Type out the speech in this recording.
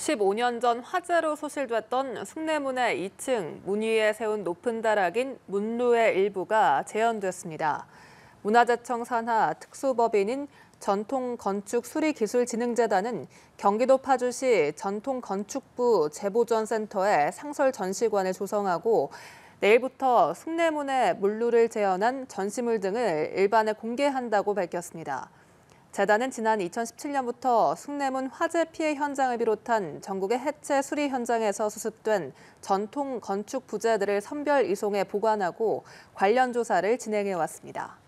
15년 전 화재로 소실됐던 숭례문의 2층 문 위에 세운 높은 다락인 문루의 일부가 재현됐습니다. 문화재청 산하 특수법인인 전통건축수리기술진흥재단은 경기도 파주시 전통건축부 재보전센터에 상설 전시관을 조성하고 내일부터 숭례문의 물루를 재현한 전시물 등을 일반에 공개한다고 밝혔습니다. 재단은 지난 2017년부터 숭례문 화재 피해 현장을 비롯한 전국의 해체 수리 현장에서 수습된 전통 건축 부재들을 선별 이송해 보관하고 관련 조사를 진행해 왔습니다.